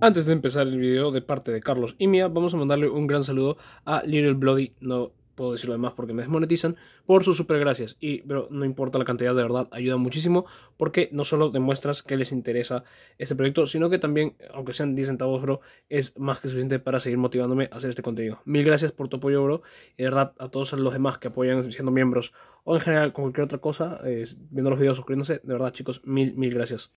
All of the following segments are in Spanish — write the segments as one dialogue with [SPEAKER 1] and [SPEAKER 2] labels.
[SPEAKER 1] Antes de empezar el video de parte de Carlos y mía, vamos a mandarle un gran saludo a Little Bloody, no puedo decirlo demás porque me desmonetizan, por sus super gracias. Y, pero no importa la cantidad, de verdad, ayuda muchísimo porque no solo demuestras que les interesa este proyecto, sino que también, aunque sean 10 centavos, bro, es más que suficiente para seguir motivándome a hacer este contenido. Mil gracias por tu apoyo, bro. Y de verdad, a todos los demás que apoyan siendo miembros o en general con cualquier otra cosa, eh, viendo los videos, suscribiéndose, de verdad, chicos, mil, mil gracias.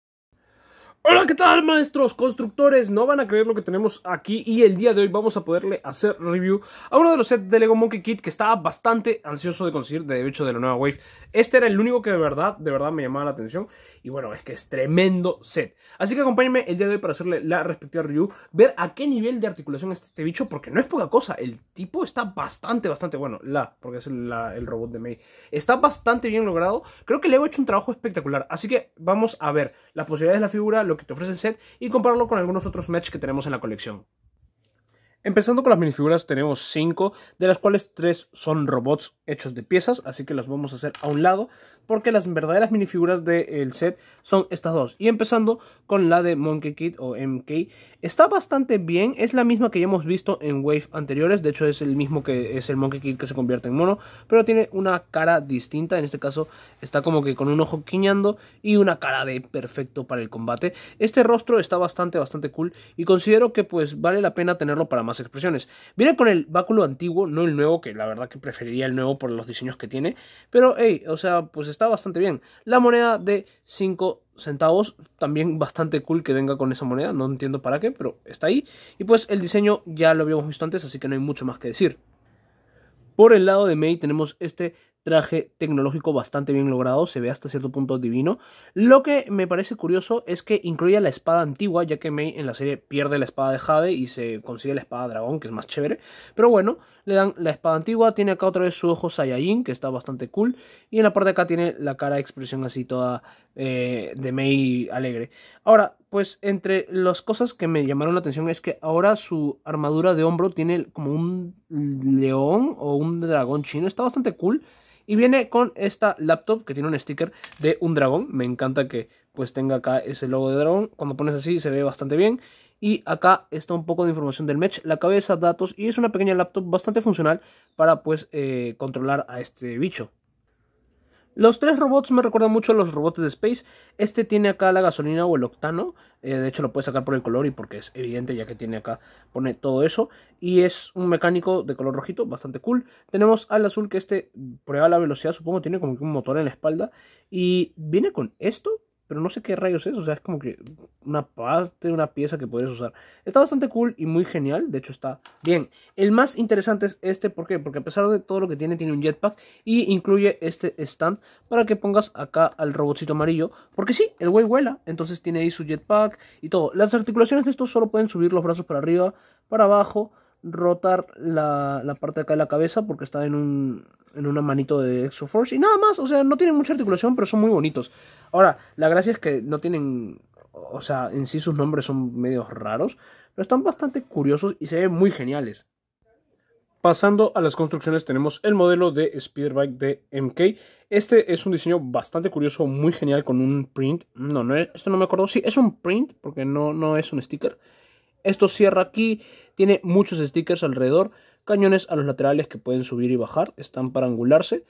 [SPEAKER 1] Hola, ¿qué tal maestros constructores? No van a creer lo que tenemos aquí y el día de hoy vamos a poderle hacer review a uno de los sets de Lego Monkey Kit que estaba bastante ansioso de conseguir, de hecho de la nueva Wave. Este era el único que de verdad, de verdad me llamaba la atención y bueno, es que es tremendo set. Así que acompáñenme el día de hoy para hacerle la respectiva review, ver a qué nivel de articulación está este bicho, porque no es poca cosa, el tipo está bastante, bastante bueno, la, porque es el robot de May, está bastante bien logrado, creo que Lego ha hecho un trabajo espectacular, así que vamos a ver las posibilidades de la figura, que te ofrece el set y compararlo con algunos otros match que tenemos en la colección. Empezando con las minifiguras, tenemos 5, de las cuales 3 son robots hechos de piezas, así que las vamos a hacer a un lado porque las verdaderas minifiguras del set son estas dos. Y empezando con la de Monkey Kid o MK, está bastante bien, es la misma que ya hemos visto en Wave anteriores, de hecho es el mismo que es el Monkey Kid que se convierte en mono, pero tiene una cara distinta, en este caso está como que con un ojo quiñando y una cara de perfecto para el combate. Este rostro está bastante, bastante cool y considero que pues vale la pena tenerlo para más expresiones. Viene con el báculo antiguo, no el nuevo, que la verdad que preferiría el nuevo por los diseños que tiene, pero hey, o sea, pues está está bastante bien. La moneda de 5 centavos, también bastante cool que venga con esa moneda, no entiendo para qué, pero está ahí. Y pues el diseño ya lo habíamos visto antes, así que no hay mucho más que decir. Por el lado de May tenemos este traje tecnológico bastante bien logrado, se ve hasta cierto punto divino. Lo que me parece curioso es que incluye la espada antigua, ya que Mei en la serie pierde la espada de Jade y se consigue la espada dragón, que es más chévere. Pero bueno, le dan la espada antigua, tiene acá otra vez su ojo Saiyajin, que está bastante cool, y en la parte de acá tiene la cara de expresión así toda eh, de Mei alegre. Ahora, pues entre las cosas que me llamaron la atención es que ahora su armadura de hombro tiene como un león o un dragón chino, está bastante cool. Y viene con esta laptop que tiene un sticker de un dragón. Me encanta que pues tenga acá ese logo de dragón. Cuando pones así se ve bastante bien. Y acá está un poco de información del mech la cabeza, datos y es una pequeña laptop bastante funcional para pues eh, controlar a este bicho. Los tres robots me recuerdan mucho a los robots de Space. Este tiene acá la gasolina o el octano. Eh, de hecho, lo puede sacar por el color y porque es evidente, ya que tiene acá, pone todo eso. Y es un mecánico de color rojito, bastante cool. Tenemos al azul que este prueba la velocidad, supongo, tiene como un motor en la espalda. Y viene con esto, pero no sé qué rayos es, o sea, es como que una parte, una pieza que puedes usar. Está bastante cool y muy genial, de hecho está bien. El más interesante es este, ¿por qué? Porque a pesar de todo lo que tiene, tiene un jetpack y incluye este stand para que pongas acá al robotcito amarillo, porque sí, el güey vuela, entonces tiene ahí su jetpack y todo. Las articulaciones de esto solo pueden subir los brazos para arriba, para abajo, rotar la, la parte de acá de la cabeza porque está en, un, en una manito de Exoforce y nada más, o sea, no tienen mucha articulación, pero son muy bonitos. Ahora, la gracia es que no tienen, o sea, en sí sus nombres son medios raros, pero están bastante curiosos y se ven muy geniales. Pasando a las construcciones tenemos el modelo de Speederbike de MK. Este es un diseño bastante curioso, muy genial con un print. No, no, esto no me acuerdo. Sí, es un print porque no, no es un sticker. Esto cierra aquí, tiene muchos stickers alrededor, cañones a los laterales que pueden subir y bajar, están para angularse.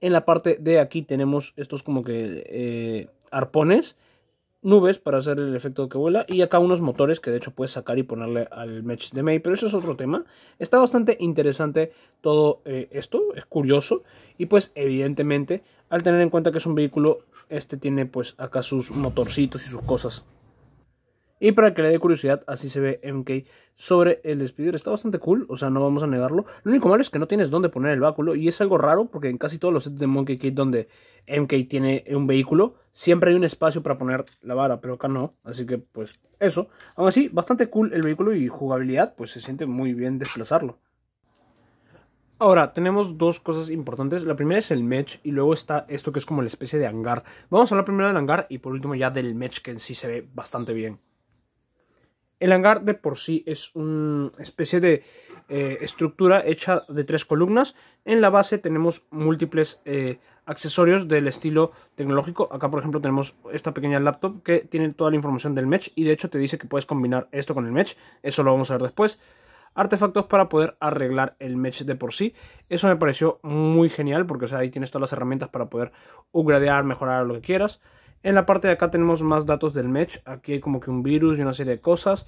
[SPEAKER 1] En la parte de aquí tenemos estos como que eh, arpones, nubes para hacer el efecto que vuela y acá unos motores que de hecho puedes sacar y ponerle al match de May, pero eso es otro tema. Está bastante interesante todo eh, esto, es curioso y pues evidentemente al tener en cuenta que es un vehículo, este tiene pues acá sus motorcitos y sus cosas. Y para que le dé curiosidad, así se ve MK sobre el speeder. Está bastante cool, o sea, no vamos a negarlo. Lo único malo es que no tienes dónde poner el báculo. Y es algo raro porque en casi todos los sets de Monkey Kid donde MK tiene un vehículo, siempre hay un espacio para poner la vara, pero acá no. Así que, pues, eso. Aún así, bastante cool el vehículo y jugabilidad, pues se siente muy bien desplazarlo. Ahora, tenemos dos cosas importantes. La primera es el match y luego está esto que es como la especie de hangar. Vamos a hablar primero del hangar y por último ya del match que en sí se ve bastante bien. El hangar de por sí es una especie de eh, estructura hecha de tres columnas. En la base tenemos múltiples eh, accesorios del estilo tecnológico. Acá, por ejemplo, tenemos esta pequeña laptop que tiene toda la información del Match y de hecho te dice que puedes combinar esto con el Match. Eso lo vamos a ver después. Artefactos para poder arreglar el Match de por sí. Eso me pareció muy genial porque ahí tienes todas las herramientas para poder upgradear, mejorar lo que quieras. En la parte de acá tenemos más datos del match. Aquí hay como que un virus y una serie de cosas.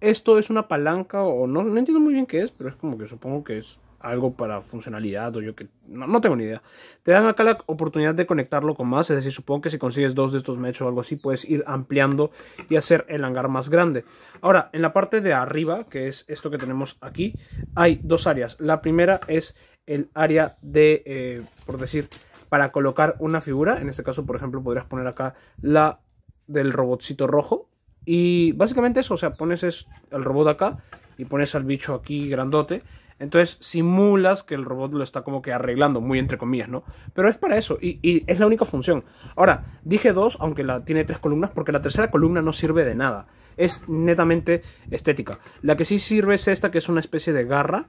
[SPEAKER 1] Esto es una palanca o no, no entiendo muy bien qué es, pero es como que supongo que es algo para funcionalidad o yo que no, tengo ni idea. Te dan acá la oportunidad de conectarlo con más, es decir, supongo que si consigues dos de estos mechos o algo así, puedes ir ampliando y hacer el hangar más grande. Ahora, en la parte de arriba, que es esto que tenemos aquí, hay dos áreas. La primera es el área de, eh, por decir, para colocar una figura. En este caso, por ejemplo, podrías poner acá la del robotcito rojo. Y básicamente eso, o sea, pones el robot acá y pones al bicho aquí grandote. Entonces simulas que el robot lo está como que arreglando, muy entre comillas, ¿no? Pero es para eso, y, y, es la única función. Ahora, dije dos, aunque la tiene tres columnas, porque la tercera columna no sirve de nada. Es netamente estética. La que sí sirve es esta, que es una especie de garra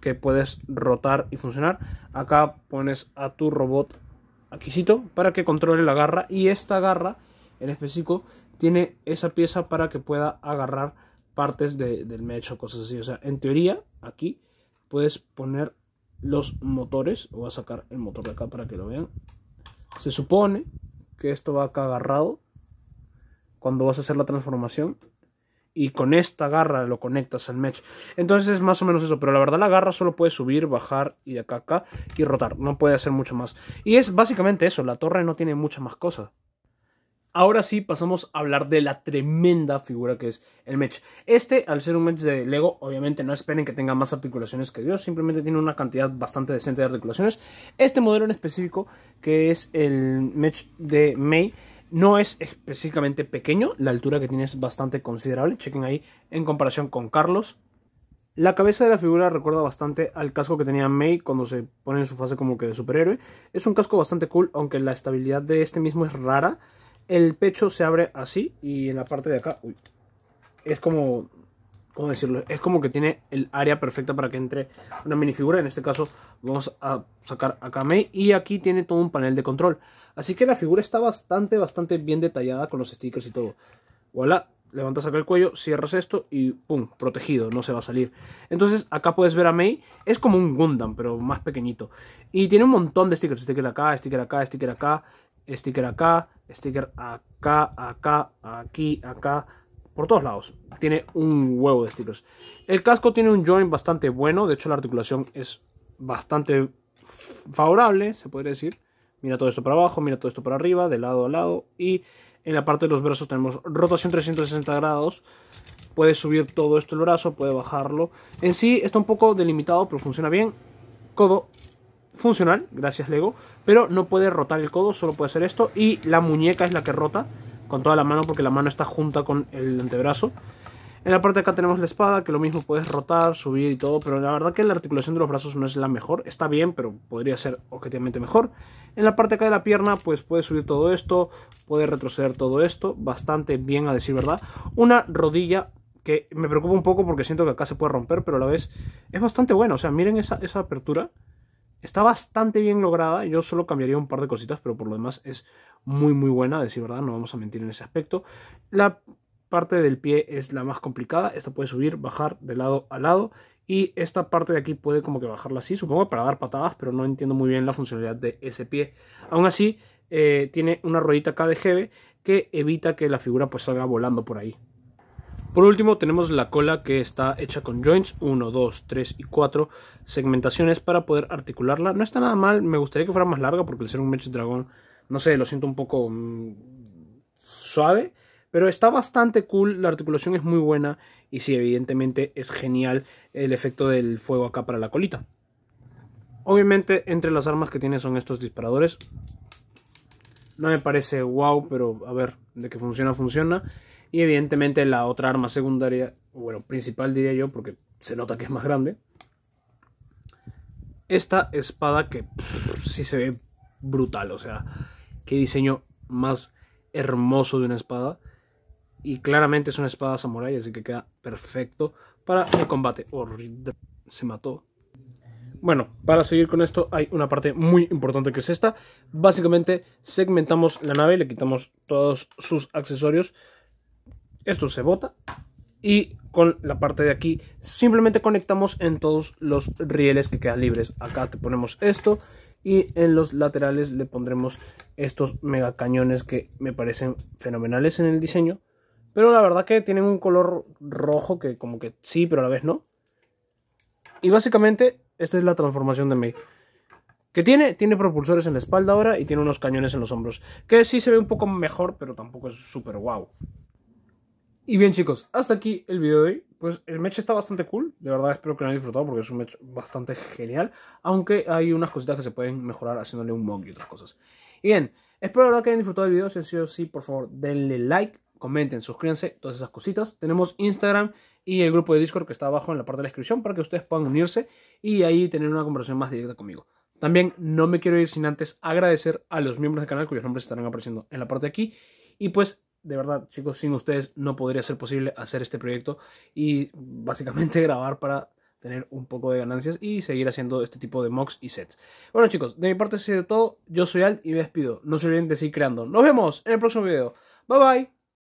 [SPEAKER 1] que puedes rotar y funcionar. Acá pones a tu robot Aquícito, para que controle la garra y esta garra en específico tiene esa pieza para que pueda agarrar partes del mecho, cosas así. O sea, en teoría aquí puedes poner los motores. Voy a sacar el motor de acá para que lo vean. Se supone que esto va acá agarrado cuando vas a hacer la transformación y con esta garra lo conectas al mech. Entonces es más o menos eso, pero la verdad la garra solo puede subir, bajar y de acá a acá y rotar, no puede hacer mucho más. Y es básicamente eso, la torre no tiene muchas más cosas. Ahora sí pasamos a hablar de la tremenda figura que es el mech. Este, al ser un mech de Lego, obviamente no esperen que tenga más articulaciones que Dios, simplemente tiene una cantidad bastante decente de articulaciones. Este modelo en específico, que es el mech de May, no es específicamente pequeño, la altura que tiene es bastante considerable, chequen ahí en comparación con Carlos. La cabeza de la figura recuerda bastante al casco que tenía May cuando se pone en su fase como que de superhéroe. Es un casco bastante cool, aunque la estabilidad de este mismo es rara. El pecho se abre así y en la parte de acá uy, es como ¿Cómo decirlo? Es como que tiene el área perfecta para que entre una minifigura. En este caso vamos a sacar a Kamei. Y aquí tiene todo un panel de control. Así que la figura está bastante, bastante bien detallada con los stickers y todo. Voilà, levantas acá el cuello, cierras esto y ¡pum! Protegido, no se va a salir. Entonces acá puedes ver a Mei, es como un Gundam, pero más pequeñito. Y tiene un montón de stickers, sticker acá, sticker acá, sticker acá, sticker acá, sticker acá, acá, aquí, acá, por todos lados. Tiene un huevo de estilos. El casco tiene un joint bastante bueno. De hecho, la articulación es bastante favorable, se podría decir. Mira todo esto para abajo, mira todo esto para arriba, de lado a lado. Y en la parte de los brazos tenemos rotación 360 grados. puede subir todo esto el brazo, puede bajarlo. En sí está un poco delimitado, pero funciona bien. Codo funcional, gracias Lego. Pero no puede rotar el codo, solo puede hacer esto. Y la muñeca es la que rota con toda la mano porque la mano está junta con el antebrazo. En la parte de acá tenemos la espada, que lo mismo puedes rotar, subir y todo, pero la verdad que la articulación de los brazos no es la mejor. Está bien, pero podría ser objetivamente mejor. En la parte de acá de la pierna, pues puedes subir todo esto, puedes retroceder todo esto, bastante bien a decir verdad. Una rodilla que me preocupa un poco porque siento que acá se puede romper, pero a la vez es bastante buena. O sea, miren esa, esa apertura. Está bastante bien lograda, yo solo cambiaría un par de cositas, pero por lo demás es muy muy buena, a decir verdad, no vamos a mentir en ese aspecto. La parte del pie es la más complicada, esta puede subir, bajar de lado a lado y esta parte de aquí puede como que bajarla así, supongo para dar patadas, pero no entiendo muy bien la funcionalidad de ese pie. Aún así, eh, tiene una ruedita acá de que evita que la figura pues salga volando por ahí. Por último tenemos la cola que está hecha con joints 1, 2, 3 y 4 segmentaciones para poder articularla. No está nada mal, me gustaría que fuera más larga porque el ser un Mech Dragon, no sé, lo siento un poco mm, suave. Pero está bastante cool, la articulación es muy buena y sí, evidentemente es genial el efecto del fuego acá para la colita. Obviamente entre las armas que tiene son estos disparadores. No me parece wow, pero a ver, de que funciona, funciona. Y evidentemente la otra arma secundaria, bueno, principal diría yo, porque se nota que es más grande. Esta espada que sí se ve brutal, o sea, qué diseño más hermoso de una espada. Y claramente es una espada samurai, así que queda perfecto para el combate. horrible se mató. Bueno, para seguir con esto hay una parte muy importante que es esta. Básicamente segmentamos la nave, le quitamos todos sus accesorios esto se bota y con la parte de aquí simplemente conectamos en todos los rieles que quedan libres. Acá te ponemos esto y en los laterales le pondremos estos mega cañones que me parecen fenomenales en el diseño. Pero la verdad que tienen un color rojo que como que sí, pero a la vez no. Y básicamente esta es la transformación de Mei. Que tiene, tiene propulsores en la espalda ahora y tiene unos cañones en los hombros. Que sí se ve un poco mejor, pero tampoco es súper guau. Y bien chicos, hasta aquí el video de hoy. Pues el match está bastante cool, de verdad espero que lo hayan disfrutado porque es un match bastante genial, aunque hay unas cositas que se pueden mejorar haciéndole un monk y otras cosas. Y bien, espero de que hayan disfrutado el video, si ha sido así, por favor denle like, comenten, suscríbanse, todas esas cositas. Tenemos Instagram y el grupo de Discord que está abajo en la parte de la descripción para que ustedes puedan unirse y ahí tener una conversación más directa conmigo. También no me quiero ir sin antes agradecer a los miembros del canal cuyos nombres estarán apareciendo en la parte de aquí y pues de verdad, chicos, sin ustedes no podría ser posible hacer este proyecto y básicamente grabar para tener un poco de ganancias y seguir haciendo este tipo de mocks y sets. Bueno, chicos, de mi parte ha sido todo. Yo soy Alt y me despido. No se olviden de seguir creando. Nos vemos en el próximo video. Bye bye.